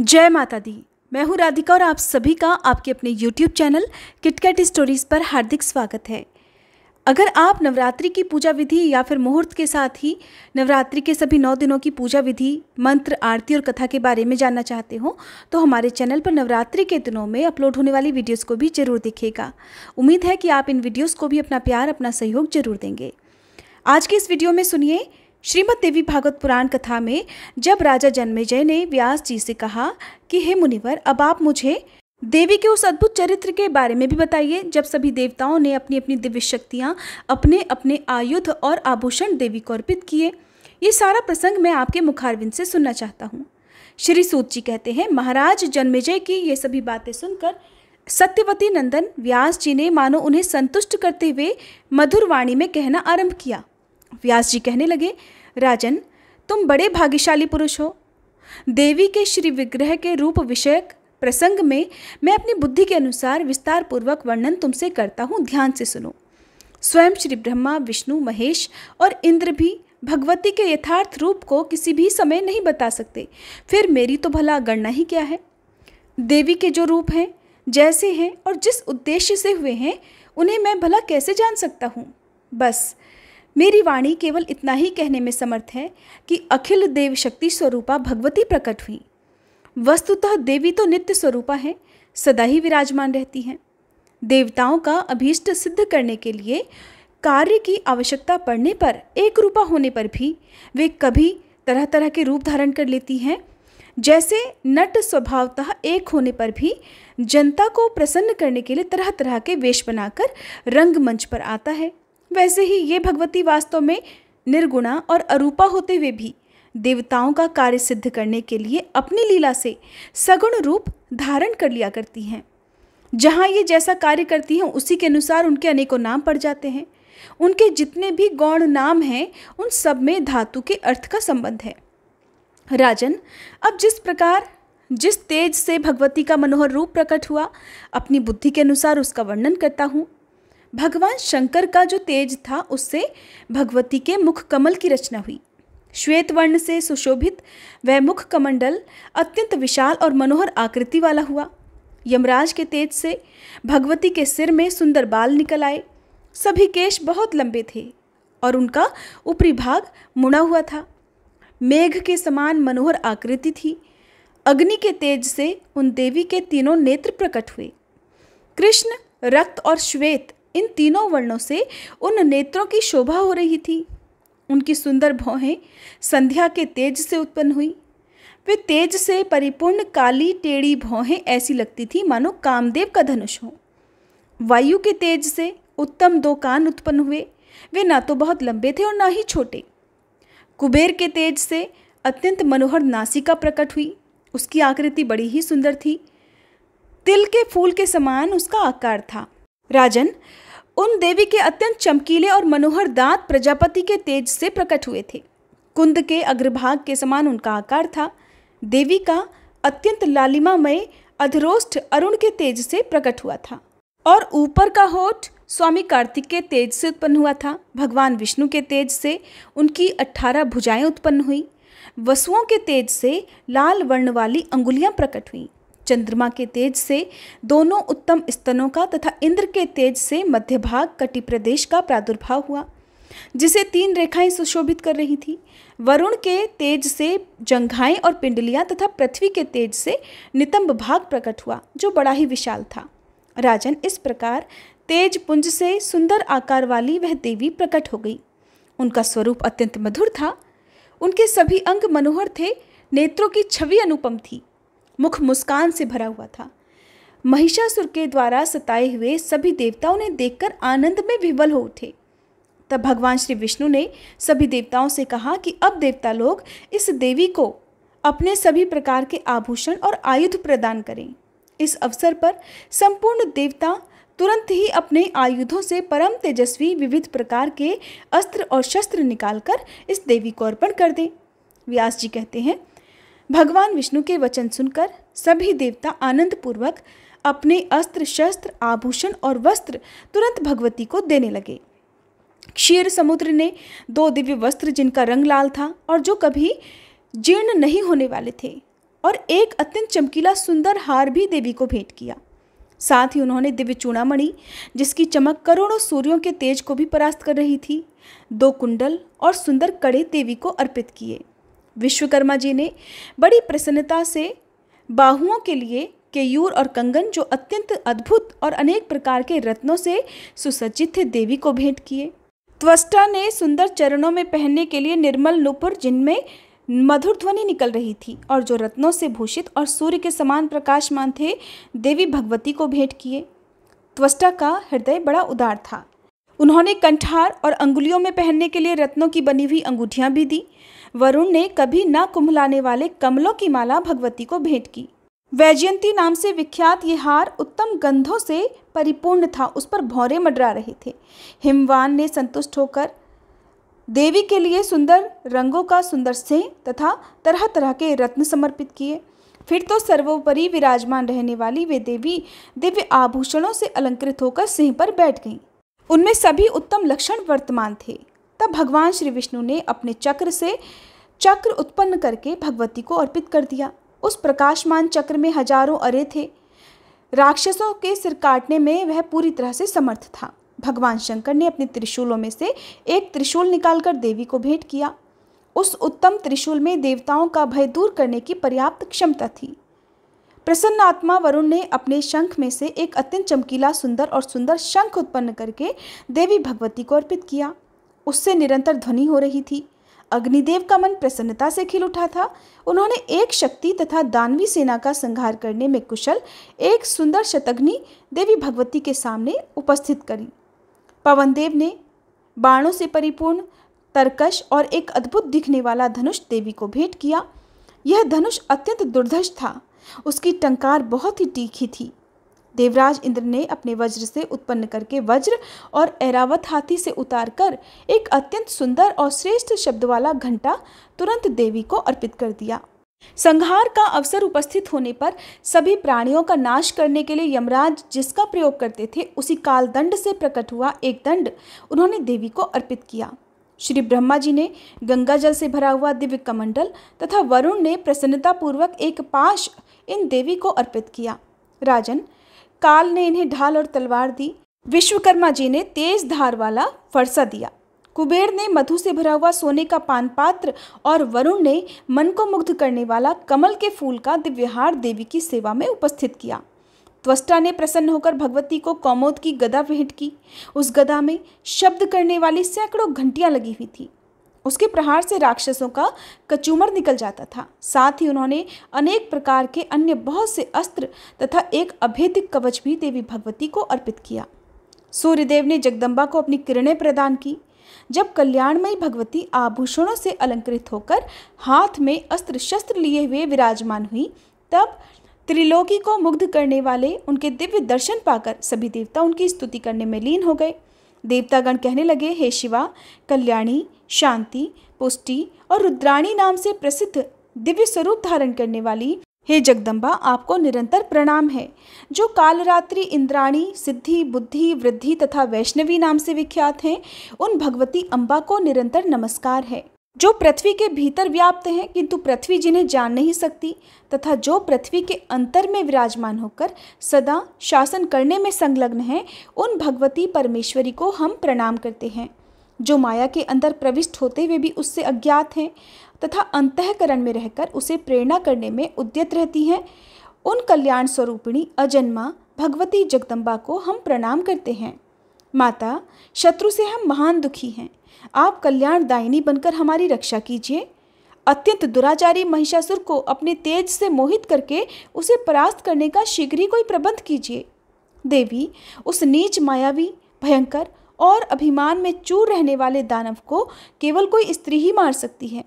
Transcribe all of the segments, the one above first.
जय माता दी मैं हूँ राधिका और आप सभी का आपके अपने YouTube चैनल किटकैट स्टोरीज पर हार्दिक स्वागत है अगर आप नवरात्रि की पूजा विधि या फिर मुहूर्त के साथ ही नवरात्रि के सभी नौ दिनों की पूजा विधि मंत्र आरती और कथा के बारे में जानना चाहते हो तो हमारे चैनल पर नवरात्रि के दिनों में अपलोड होने वाली वीडियोस को भी जरूर देखेगा उम्मीद है कि आप इन वीडियोस को भी अपना प्यार अपना सहयोग जरूर देंगे आज के इस वीडियो में सुनिए श्रीमद देवी भागवत पुराण कथा में जब राजा जन्मेजय ने व्यास जी से कहा कि हे मुनिवर अब आप मुझे देवी के उस अद्भुत चरित्र के बारे में भी बताइए जब सभी देवताओं ने अपनी अपनी दिव्य शक्तियाँ अपने अपने आयुध और आभूषण देवी को अर्पित किए ये सारा प्रसंग मैं आपके मुखारविंद से सुनना चाहता हूँ श्री सूत जी कहते हैं महाराज जन्मेजय की ये सभी बातें सुनकर सत्यवती नंदन व्यास जी ने मानो उन्हें संतुष्ट करते हुए मधुर वाणी में कहना आरंभ किया व्यास जी कहने लगे राजन तुम बड़े भाग्यशाली पुरुष हो देवी के श्री विग्रह के रूप विषयक प्रसंग में मैं अपनी बुद्धि के अनुसार विस्तार पूर्वक वर्णन तुमसे करता हूँ ध्यान से सुनो स्वयं श्री ब्रह्मा विष्णु महेश और इंद्र भी भगवती के यथार्थ रूप को किसी भी समय नहीं बता सकते फिर मेरी तो भला गणना ही क्या है देवी के जो रूप हैं जैसे हैं और जिस उद्देश्य से हुए हैं उन्हें मैं भला कैसे जान सकता हूँ बस मेरी वाणी केवल इतना ही कहने में समर्थ है कि अखिल देव शक्ति स्वरूपा भगवती प्रकट हुई वस्तुतः देवी तो नित्य स्वरूपा है सदा ही विराजमान रहती हैं देवताओं का अभीष्ट सिद्ध करने के लिए कार्य की आवश्यकता पड़ने पर एक रूपा होने पर भी वे कभी तरह तरह के रूप धारण कर लेती हैं जैसे नट स्वभावतः एक होने पर भी जनता को प्रसन्न करने के लिए तरह तरह के वेश बनाकर रंगमंच पर आता है वैसे ही ये भगवती वास्तव में निर्गुणा और अरूपा होते हुए भी देवताओं का कार्य सिद्ध करने के लिए अपनी लीला से सगुण रूप धारण कर लिया करती हैं जहाँ ये जैसा कार्य करती हैं उसी के अनुसार उनके अनेकों नाम पड़ जाते हैं उनके जितने भी गौण नाम हैं उन सब में धातु के अर्थ का संबंध है राजन अब जिस प्रकार जिस तेज से भगवती का मनोहर रूप प्रकट हुआ अपनी बुद्धि के अनुसार उसका वर्णन करता हूँ भगवान शंकर का जो तेज था उससे भगवती के मुख कमल की रचना हुई श्वेत वर्ण से सुशोभित वह मुख कमंडल अत्यंत विशाल और मनोहर आकृति वाला हुआ यमराज के तेज से भगवती के सिर में सुंदर बाल निकल आए सभी केश बहुत लंबे थे और उनका ऊपरी भाग मुड़ा हुआ था मेघ के समान मनोहर आकृति थी अग्नि के तेज से उन देवी के तीनों नेत्र प्रकट हुए कृष्ण रक्त और श्वेत इन तीनों वर्णों से उन नेत्रों की शोभा हो रही थी उनकी सुंदर भौहें संध्या के तेज से उत्पन्न हुई वे तेज से परिपूर्ण काली टेढ़ी भौहें ऐसी लगती थी मानो कामदेव का धनुष हो वायु के तेज से उत्तम दो कान उत्पन्न हुए वे ना तो बहुत लंबे थे और ना ही छोटे कुबेर के तेज से अत्यंत मनोहर नासिका प्रकट हुई उसकी आकृति बड़ी ही सुंदर थी तिल के फूल के समान उसका आकार था राजन उन देवी के अत्यंत चमकीले और मनोहर दांत प्रजापति के तेज से प्रकट हुए थे कुंद के अग्रभाग के समान उनका आकार था देवी का अत्यंत लालिमामय अधरोष्ठ अरुण के तेज से प्रकट हुआ था और ऊपर का होठ स्वामी कार्तिक के तेज से उत्पन्न हुआ था भगवान विष्णु के तेज से उनकी अट्ठारह भुजाएं उत्पन्न हुई वसुओं के तेज से लाल वर्ण वाली अंगुलियां प्रकट हुईं चंद्रमा के तेज से दोनों उत्तम स्तनों का तथा इंद्र के तेज से मध्य भाग कटी प्रदेश का प्रादुर्भाव हुआ जिसे तीन रेखाएं सुशोभित कर रही थी वरुण के तेज से जंघाएं और पिंडलियां तथा पृथ्वी के तेज से नितंब भाग प्रकट हुआ जो बड़ा ही विशाल था राजन इस प्रकार तेज पुंज से सुंदर आकार वाली वह देवी प्रकट हो गई उनका स्वरूप अत्यंत मधुर था उनके सभी अंग मनोहर थे नेत्रों की छवि अनुपम थी मुख मुस्कान से भरा हुआ था महिषासुर के द्वारा सताए हुए सभी देवताओं ने देखकर आनंद में विवल हो उठे तब भगवान श्री विष्णु ने सभी देवताओं से कहा कि अब देवता लोग इस देवी को अपने सभी प्रकार के आभूषण और आयुध प्रदान करें इस अवसर पर संपूर्ण देवता तुरंत ही अपने आयुधों से परम तेजस्वी विविध प्रकार के अस्त्र और शस्त्र निकालकर इस देवी को अर्पण कर दें व्यास जी कहते हैं भगवान विष्णु के वचन सुनकर सभी देवता आनंद पूर्वक अपने अस्त्र शस्त्र आभूषण और वस्त्र तुरंत भगवती को देने लगे क्षीर समुद्र ने दो दिव्य वस्त्र जिनका रंग लाल था और जो कभी जीर्ण नहीं होने वाले थे और एक अत्यंत चमकीला सुंदर हार भी देवी को भेंट किया साथ ही उन्होंने दिव्य चूणामणि जिसकी चमक करोड़ों सूर्यों के तेज को भी परास्त कर रही थी दो कुंडल और सुंदर कड़े देवी को अर्पित किए विश्वकर्मा जी ने बड़ी प्रसन्नता से बाहुओं के लिए केयूर और कंगन जो अत्यंत अद्भुत और अनेक प्रकार के रत्नों से सुसज्जित थे देवी को भेंट किए त्वस्टा ने सुंदर चरणों में पहनने के लिए निर्मल नुपुर जिनमें मधुर ध्वनि निकल रही थी और जो रत्नों से भूषित और सूर्य के समान प्रकाशमान थे देवी भगवती को भेंट किए त्वस्टा का हृदय बड़ा उदार था उन्होंने कंठार और अंगुलियों में पहनने के लिए रत्नों की बनी हुई अंगूठियाँ भी दी वरुण ने कभी न कुंभलाने वाले कमलों की माला भगवती को भेंट की वैजयंती नाम से विख्यात ये हार उत्तम गंधों से परिपूर्ण था उस पर भौरे मडरा रहे थे हिमवान ने संतुष्ट होकर देवी के लिए सुंदर रंगों का सुंदर सिंह तथा तरह तरह के रत्न समर्पित किए फिर तो सर्वोपरि विराजमान रहने वाली वे देवी दिव्य आभूषणों से अलंकृत होकर सिंह पर बैठ गईं उनमें सभी उत्तम लक्षण वर्तमान थे तब भगवान श्री विष्णु ने अपने चक्र से चक्र उत्पन्न करके भगवती को अर्पित कर दिया उस प्रकाशमान चक्र में हजारों अरे थे राक्षसों के सिर काटने में वह पूरी तरह से समर्थ था भगवान शंकर ने अपने त्रिशूलों में से एक त्रिशूल निकालकर देवी को भेंट किया उस उत्तम त्रिशूल में देवताओं का भय दूर करने की पर्याप्त क्षमता थी प्रसन्न आत्मा वरुण ने अपने शंख में से एक अत्यंत चमकीला सुंदर और सुंदर शंख उत्पन्न करके देवी भगवती को अर्पित किया उससे निरंतर ध्वनि हो रही थी अग्निदेव का मन प्रसन्नता से खिल उठा था उन्होंने एक शक्ति तथा दानवी सेना का संहार करने में कुशल एक सुंदर शतग्नि देवी भगवती के सामने उपस्थित करी पवनदेव ने बाणों से परिपूर्ण तरकश और एक अद्भुत दिखने वाला धनुष देवी को भेंट किया यह धनुष अत्यंत दुर्धश था उसकी टंकार बहुत ही तीखी थी देवराज इंद्र ने अपने वज्र से उत्पन्न करके वज्र और ऐरावत हाथी से उतारकर एक अत्यंत सुंदर और श्रेष्ठ शब्द वाला घंटा तुरंत देवी को अर्पित कर दिया संहार का अवसर उपस्थित होने पर सभी प्राणियों का नाश करने के लिए यमराज जिसका प्रयोग करते थे उसी काल दंड से प्रकट हुआ एक दंड उन्होंने देवी को अर्पित किया श्री ब्रह्मा जी ने गंगा जल से भरा हुआ दिव्य कमंडल तथा वरुण ने प्रसन्नतापूर्वक एक पाश इन देवी को अर्पित किया राजन काल ने इन्हें ढाल और तलवार दी विश्वकर्मा जी ने तेज धार वाला फरसा दिया कुबेर ने मधु से भरा हुआ सोने का पान पात्र और वरुण ने मन को मुग्ध करने वाला कमल के फूल का दिव्यहार देवी की सेवा में उपस्थित किया त्वस्टा ने प्रसन्न होकर भगवती को कौमोद की गदा भेंट की उस गदा में शब्द करने वाली सैकड़ों घंटियां लगी हुई थी उसके प्रहार से राक्षसों का कचूमर निकल जाता था साथ ही उन्होंने अनेक प्रकार के अन्य बहुत से अस्त्र तथा एक अभेदिक कवच भी देवी भगवती को अर्पित किया सूर्यदेव ने जगदम्बा को अपनी किरणें प्रदान की जब कल्याणमयी भगवती आभूषणों से अलंकृत होकर हाथ में अस्त्र शस्त्र लिए हुए विराजमान हुई तब त्रिलोकी को मुग्ध करने वाले उनके दिव्य दर्शन पाकर सभी देवता उनकी स्तुति करने में लीन हो गए देवतागण कहने लगे हे शिवा कल्याणी शांति पुष्टि और रुद्राणी नाम से प्रसिद्ध दिव्य स्वरूप धारण करने वाली हे जगदम्बा आपको निरंतर प्रणाम है जो कालरात्रि इंद्राणी सिद्धि बुद्धि वृद्धि तथा वैष्णवी नाम से विख्यात हैं उन भगवती अम्बा को निरंतर नमस्कार है जो पृथ्वी के भीतर व्याप्त हैं किंतु पृथ्वी जिन्हें जान नहीं सकती तथा जो पृथ्वी के अंतर में विराजमान होकर सदा शासन करने में संलग्न हैं उन भगवती परमेश्वरी को हम प्रणाम करते हैं जो माया के अंदर प्रविष्ट होते हुए भी उससे अज्ञात हैं तथा अंतकरण में रहकर उसे प्रेरणा करने में उद्यत रहती हैं उन कल्याण स्वरूपिणी अजन्मा भगवती जगदम्बा को हम प्रणाम करते हैं माता शत्रु से हम महान दुखी हैं आप कल्याण दायिनी बनकर हमारी रक्षा कीजिए अत्यंत दुराचारी महिषासुर को अपने तेज से मोहित करके उसे परास्त करने का शीघ्र ही कोई प्रबंध कीजिए देवी उस नीच मायावी भयंकर और अभिमान में चूर रहने वाले दानव को केवल कोई स्त्री ही मार सकती है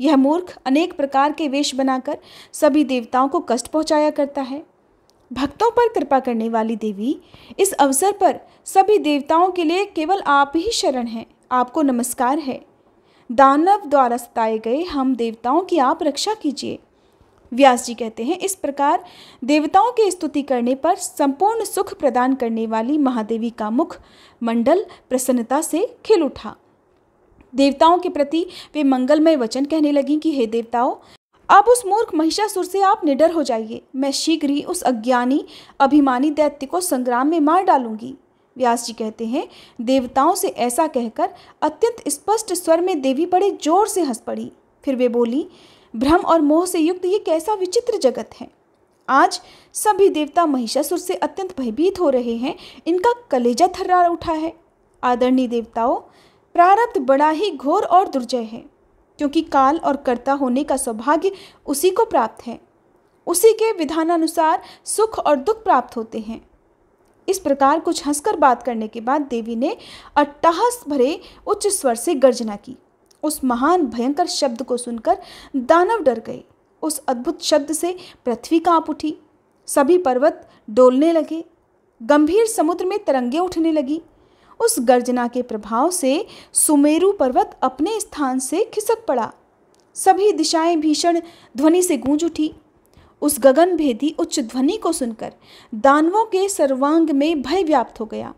यह मूर्ख अनेक प्रकार के वेश बनाकर सभी देवताओं को कष्ट पहुंचाया करता है भक्तों पर कृपा करने वाली देवी इस अवसर पर सभी देवताओं के लिए केवल आप ही शरण हैं आपको नमस्कार है दानव द्वारा सताए गए हम देवताओं की आप रक्षा कीजिए व्यास जी कहते हैं इस प्रकार देवताओं की स्तुति करने पर संपूर्ण सुख प्रदान करने वाली महादेवी का मुख मंडल प्रसन्नता से खिल उठा देवताओं के प्रति वे मंगलमय वचन कहने लगी कि हे देवताओं अब उस मूर्ख महिषासुर से आप निडर हो जाइए मैं शीघ्र ही उस अज्ञानी अभिमानी दैत्य को संग्राम में मार डालूंगी व्यास जी कहते हैं देवताओं से ऐसा कहकर अत्यंत स्पष्ट स्वर में देवी बड़े जोर से हंस पड़ी फिर वे बोली भ्रम और मोह से युक्त ये कैसा विचित्र जगत है आज सभी देवता महिषासुर से अत्यंत भयभीत हो रहे हैं इनका कलेजा थर्रा उठा है आदरणीय देवताओं प्रारब्ध बड़ा ही घोर और दुर्जय है क्योंकि काल और कर्ता होने का सौभाग्य उसी को प्राप्त है उसी के विधानानुसार सुख और दुख प्राप्त होते हैं इस प्रकार कुछ हंसकर बात करने के बाद देवी ने अट्टहास भरे उच्च स्वर से गर्जना की उस महान भयंकर शब्द को सुनकर दानव डर गए उस अद्भुत शब्द से पृथ्वी कांप उठी सभी पर्वत डोलने लगे गंभीर समुद्र में तरंगे उठने लगी उस गर्जना के प्रभाव से सुमेरु पर्वत अपने स्थान से खिसक पड़ा सभी दिशाएं भीषण ध्वनि से गूंज उठी उस गगन भेदी उच्च ध्वनि को सुनकर दानवों के सर्वांग में भय व्याप्त हो गया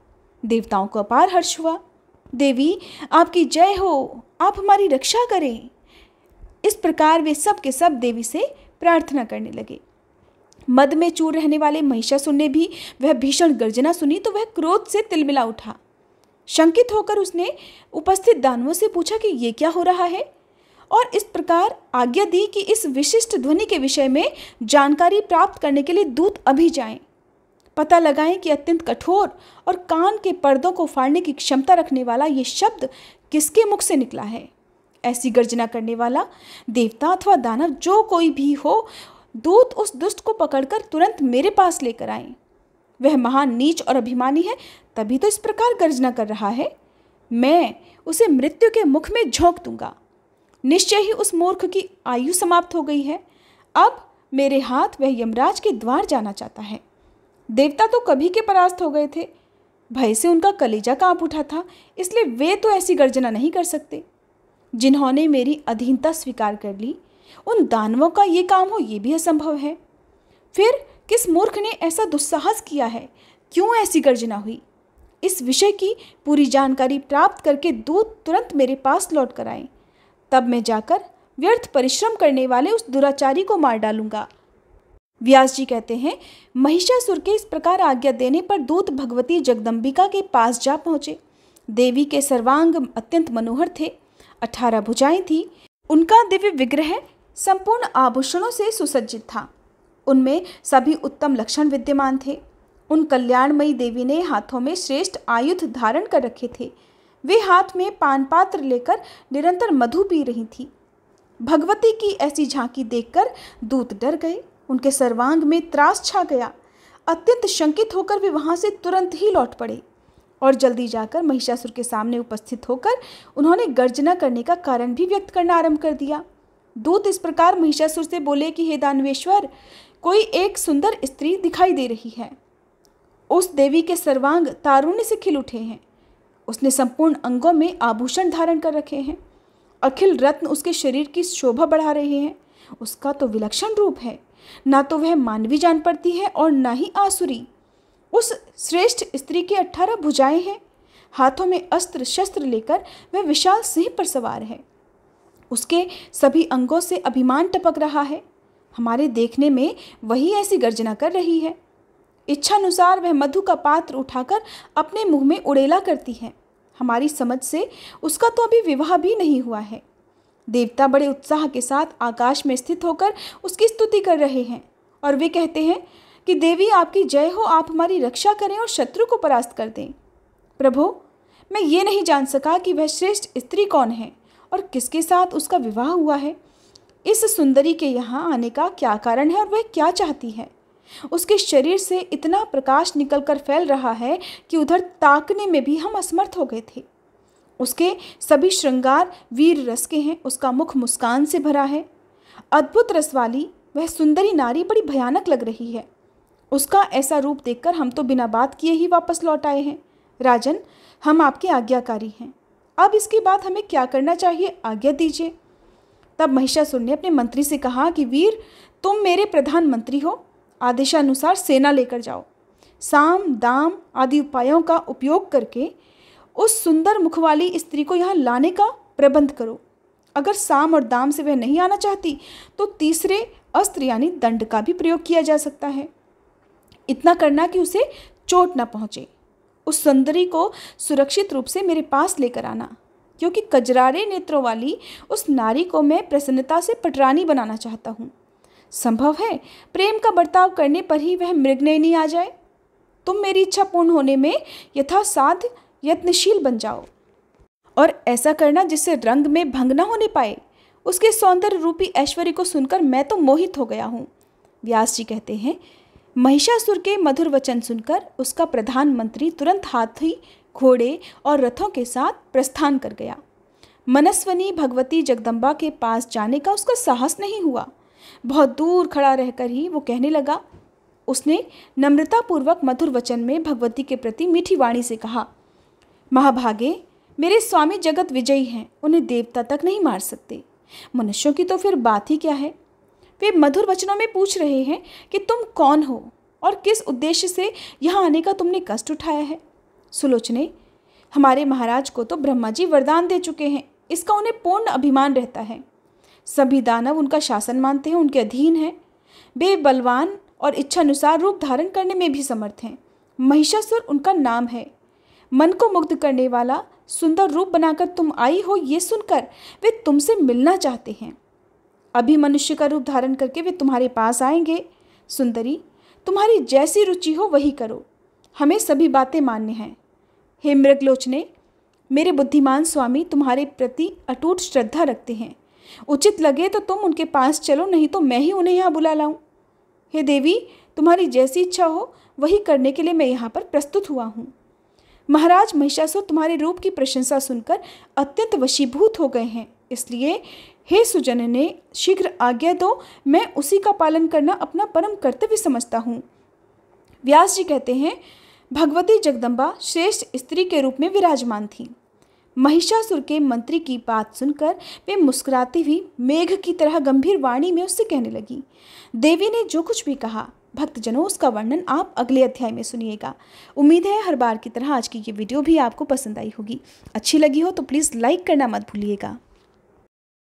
देवताओं को अपार हर्ष हुआ देवी आपकी जय हो आप हमारी रक्षा करें इस प्रकार वे सब के सब देवी से प्रार्थना करने लगे मद में चूर रहने वाले महिषासुर ने भी वह भीषण गर्जना सुनी तो वह क्रोध से तिलमिला उठा शंकित होकर उसने उपस्थित दानवों से पूछा कि ये क्या हो रहा है और इस सरकार आज्ञा दी कि इस विशिष्ट ध्वनि के विषय में जानकारी प्राप्त करने के लिए दूत अभी जाएं। पता लगाएं कि अत्यंत कठोर और कान के पर्दों को फाड़ने की क्षमता रखने वाला ये शब्द किसके मुख से निकला है ऐसी गर्जना करने वाला देवता अथवा दानव जो कोई भी हो दूत उस दुष्ट को पकड़कर तुरंत मेरे पास लेकर आए वह महान नीच और अभिमानी है तभी तो इस प्रकार गर्जना कर रहा है मैं उसे मृत्यु के मुख में झोंक दूंगा निश्चय ही उस मूर्ख की आयु समाप्त हो गई है अब मेरे हाथ वह यमराज के द्वार जाना चाहता है देवता तो कभी के परास्त हो गए थे भय से उनका कलेजा कांप उठा था इसलिए वे तो ऐसी गर्जना नहीं कर सकते जिन्होंने मेरी अधीनता स्वीकार कर ली उन दानवों का ये काम हो ये भी असंभव है फिर किस मूर्ख ने ऐसा दुस्साहस किया है क्यों ऐसी गर्जना हुई इस विषय की पूरी जानकारी प्राप्त करके दूत तुरंत मेरे पास लौट कर आए तब मैं जाकर व्यर्थ परिश्रम करने वाले उस दुराचारी को मार डालूंगा व्यास जी कहते हैं महिषासुर के इस प्रकार आज्ञा देने पर दूत भगवती जगदम्बिका के पास जा पहुँचे देवी के सर्वांग अत्यंत मनोहर थे अठारह भुजाएं थीं उनका दिव्य विग्रह संपूर्ण आभूषणों से सुसज्जित था उनमें सभी उत्तम लक्षण विद्यमान थे उन कल्याणमयी देवी ने हाथों में श्रेष्ठ आयुध धारण कर रखे थे वे हाथ में पान पात्र लेकर निरंतर मधु पी रही थीं भगवती की ऐसी झांकी देखकर दूत डर गए उनके सर्वांग में त्रास छा गया अत्यंत शंकित होकर वे वहाँ से तुरंत ही लौट पड़े और जल्दी जाकर महिषासुर के सामने उपस्थित होकर उन्होंने गर्जना करने का कारण भी व्यक्त करना आरंभ कर दिया दूत इस प्रकार महिषासुर से बोले कि हे दानवेश्वर कोई एक सुंदर स्त्री दिखाई दे रही है उस देवी के सर्वांग तारुण्य से खिल उठे हैं उसने संपूर्ण अंगों में आभूषण धारण कर रखे हैं अखिल रत्न उसके शरीर की शोभा बढ़ा रहे हैं उसका तो विलक्षण रूप है ना तो वह मानवी जान पड़ती है और ना ही आसुरी उस श्रेष्ठ स्त्री की अठारह भुजाएं हैं हाथों में अस्त्र शस्त्र लेकर वह विशाल सिंह पर सवार है उसके सभी अंगों से अभिमान टपक रहा है हमारे देखने में वही ऐसी गर्जना कर रही है इच्छानुसार वह मधु का पात्र उठाकर अपने मुंह में उड़ेला करती है हमारी समझ से उसका तो अभी विवाह भी नहीं हुआ है देवता बड़े उत्साह के साथ आकाश में स्थित होकर उसकी स्तुति कर रहे हैं और वे कहते हैं कि देवी आपकी जय हो आप हमारी रक्षा करें और शत्रु को परास्त कर दें प्रभो मैं ये नहीं जान सका कि वह श्रेष्ठ स्त्री कौन है और किसके साथ उसका विवाह हुआ है इस सुंदरी के यहाँ आने का क्या कारण है और वह क्या चाहती है उसके शरीर से इतना प्रकाश निकलकर फैल रहा है कि उधर ताकने में भी हम असमर्थ हो गए थे उसके सभी श्रृंगार वीर रस के हैं उसका मुख मुस्कान से भरा है अद्भुत रस वाली वह सुंदरी नारी बड़ी भयानक लग रही है उसका ऐसा रूप देखकर हम तो बिना बात किए ही वापस लौट आए हैं राजन हम आपके आज्ञाकारी हैं अब इसके बाद हमें क्या करना चाहिए आज्ञा दीजिए तब महिषासुर ने अपने मंत्री से कहा कि वीर तुम मेरे प्रधानमंत्री हो आदेशानुसार सेना लेकर जाओ साम दाम आदि उपायों का उपयोग करके उस सुंदर मुख वाली स्त्री को यहाँ लाने का प्रबंध करो अगर साम और दाम से वह नहीं आना चाहती तो तीसरे अस्त्र यानी दंड का भी प्रयोग किया जा सकता है इतना करना कि उसे चोट ना पहुँचे उस सुंदरी को सुरक्षित रूप से मेरे पास लेकर आना क्योंकि कजरारे नेत्रों वाली उस नारी को मैं प्रसन्नता से पटरानी बनाना चाहता हूँ संभव है प्रेम का बर्ताव करने पर ही वह मृगनयनी आ जाए तुम मेरी इच्छा पूर्ण होने में यथासाध यत्नशील बन जाओ और ऐसा करना जिससे रंग में भंग न होने पाए उसके सौंदर्य रूपी ऐश्वर्य को सुनकर मैं तो मोहित हो गया हूँ व्यास जी कहते हैं महिषासुर के मधुर वचन सुनकर उसका प्रधानमंत्री तुरंत हाथी घोड़े और रथों के साथ प्रस्थान कर गया मनस्वनी भगवती जगदम्बा के पास जाने का उसका साहस नहीं हुआ बहुत दूर खड़ा रहकर ही वो कहने लगा उसने नम्रतापूर्वक मधुर वचन में भगवती के प्रति मीठी वाणी से कहा महाभागे मेरे स्वामी जगत विजयी हैं उन्हें देवता तक नहीं मार सकते मनुष्यों की तो फिर बात ही क्या है वे मधुर वचनों में पूछ रहे हैं कि तुम कौन हो और किस उद्देश्य से यहाँ आने का तुमने कष्ट उठाया है सुलोचने हमारे महाराज को तो ब्रह्मा जी वरदान दे चुके हैं इसका उन्हें पूर्ण अभिमान रहता है सभी दानव उनका शासन मानते हैं उनके अधीन हैं वे बलवान और इच्छानुसार रूप धारण करने में भी समर्थ हैं महिषासुर उनका नाम है मन को मुग्ध करने वाला सुंदर रूप बनाकर तुम आई हो ये सुनकर वे तुमसे मिलना चाहते हैं अभी मनुष्य का रूप धारण करके वे तुम्हारे पास आएंगे सुंदरी तुम्हारी जैसी रुचि हो वही करो हमें सभी बातें मान्य हैं हे मृगलोचने मेरे बुद्धिमान स्वामी तुम्हारे प्रति अटूट श्रद्धा रखते हैं उचित लगे तो तुम उनके पास चलो नहीं तो मैं ही उन्हें यहाँ बुला लाऊं हे देवी तुम्हारी जैसी इच्छा हो वही करने के लिए मैं यहाँ पर प्रस्तुत हुआ हूँ महाराज महिषासुर तुम्हारे रूप की प्रशंसा सुनकर अत्यंत वशीभूत हो गए हैं इसलिए हे सुजन ने शीघ्र आज्ञा दो मैं उसी का पालन करना अपना परम कर्तव्य समझता हूँ व्यास जी कहते हैं भगवती जगदम्बा श्रेष्ठ स्त्री के रूप में विराजमान थीं महिषासुर के मंत्री की बात सुनकर वे मुस्कुराती हुई मेघ की तरह गंभीर वाणी में उससे कहने लगी देवी ने जो कुछ भी कहा भक्तजनों उसका वर्णन आप अगले अध्याय में सुनिएगा उम्मीद है हर बार की तरह आज की ये वीडियो भी आपको पसंद आई होगी अच्छी लगी हो तो प्लीज़ लाइक करना मत भूलिएगा